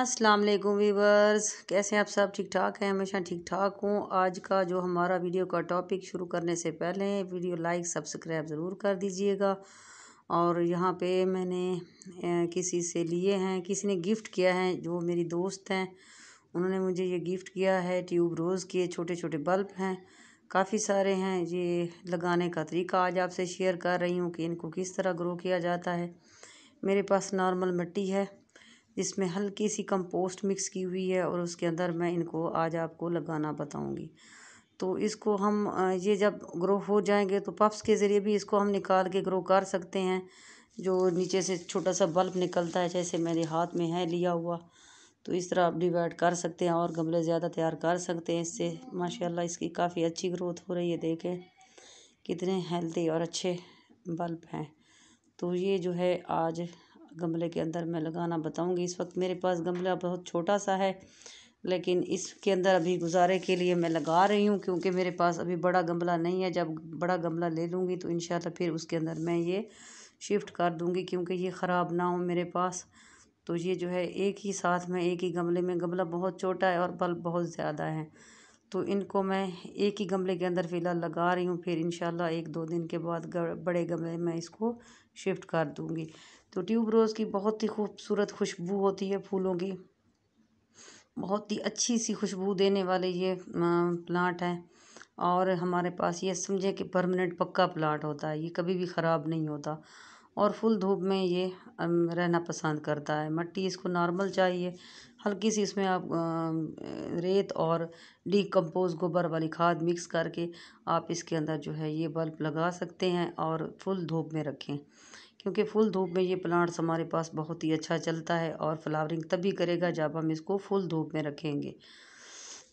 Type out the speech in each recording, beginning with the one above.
अस्सलाम वालेकुम वीवर्स कैसे हैं आप सब ठीक ठाक हैं हमेशा ठीक ठाक हूँ आज का जो हमारा वीडियो का टॉपिक शुरू करने से पहले वीडियो लाइक सब्सक्राइब ज़रूर कर दीजिएगा और यहाँ पे मैंने किसी से लिए हैं किसी ने गिफ्ट किया है जो मेरी दोस्त हैं उन्होंने मुझे ये गिफ्ट किया है ट्यूब रोज़ के छोटे छोटे बल्ब हैं काफ़ी सारे हैं ये लगाने का तरीका आज आपसे शेयर कर रही हूँ कि इनको किस तरह ग्रो किया जाता है मेरे पास नॉर्मल मिट्टी है जिसमें हल्की सी कंपोस्ट मिक्स की हुई है और उसके अंदर मैं इनको आज आपको लगाना बताऊंगी तो इसको हम ये जब ग्रो हो जाएंगे तो पप्स के ज़रिए भी इसको हम निकाल के ग्रो कर सकते हैं जो नीचे से छोटा सा बल्ब निकलता है जैसे मेरे हाथ में है लिया हुआ तो इस तरह आप डिवाइड कर सकते हैं और गमले ज़्यादा तैयार कर सकते हैं इससे माशाल्लाह इसकी काफ़ी अच्छी ग्रोथ हो रही है देखें कितने हेल्दी और अच्छे बल्ब हैं तो ये जो है आज गमले के अंदर मैं लगाना बताऊँगी इस वक्त मेरे पास गमला बहुत छोटा सा है लेकिन इसके अंदर अभी गुज़ारे के लिए मैं लगा रही हूँ क्योंकि मेरे पास अभी बड़ा गमला नहीं है जब बड़ा गमला ले लूँगी तो इन फिर उसके अंदर मैं ये शिफ्ट कर दूँगी क्योंकि ये ख़राब ना हो मेरे पास तो ये जो है एक ही साथ में एक ही गमले में गमला बहुत छोटा है और बल्ब बहुत ज़्यादा है तो इनको मैं एक ही गमले के अंदर फ़िलहाल लगा रही हूँ फिर इन एक दो दिन के बाद बड़े गमले में इसको शिफ्ट कर दूँगी तो ट्यूब रोज़ की बहुत ही खूबसूरत खुशबू होती है फूलों की बहुत ही अच्छी सी खुशबू देने वाले ये प्लांट हैं और हमारे पास ये समझे कि परमानेंट पक्का प्लांट होता है ये कभी भी ख़राब नहीं होता और फुल धूप में ये रहना पसंद करता है मिट्टी इसको नॉर्मल चाहिए हल्की सी इसमें आप रेत और डीकम्पोज गोबर वाली खाद मिक्स करके आप इसके अंदर जो है ये बल्ब लगा सकते हैं और फुल धूप में रखें क्योंकि फुल धूप में ये प्लांट्स हमारे पास बहुत ही अच्छा चलता है और फ्लावरिंग तभी करेगा जब हम इसको फुल धूप में रखेंगे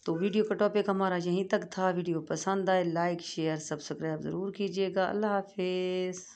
तो वीडियो का टॉपिक हमारा यहीं तक था वीडियो पसंद आए लाइक शेयर सब्सक्राइब ज़रूर कीजिएगा अल्लाह हाफिज़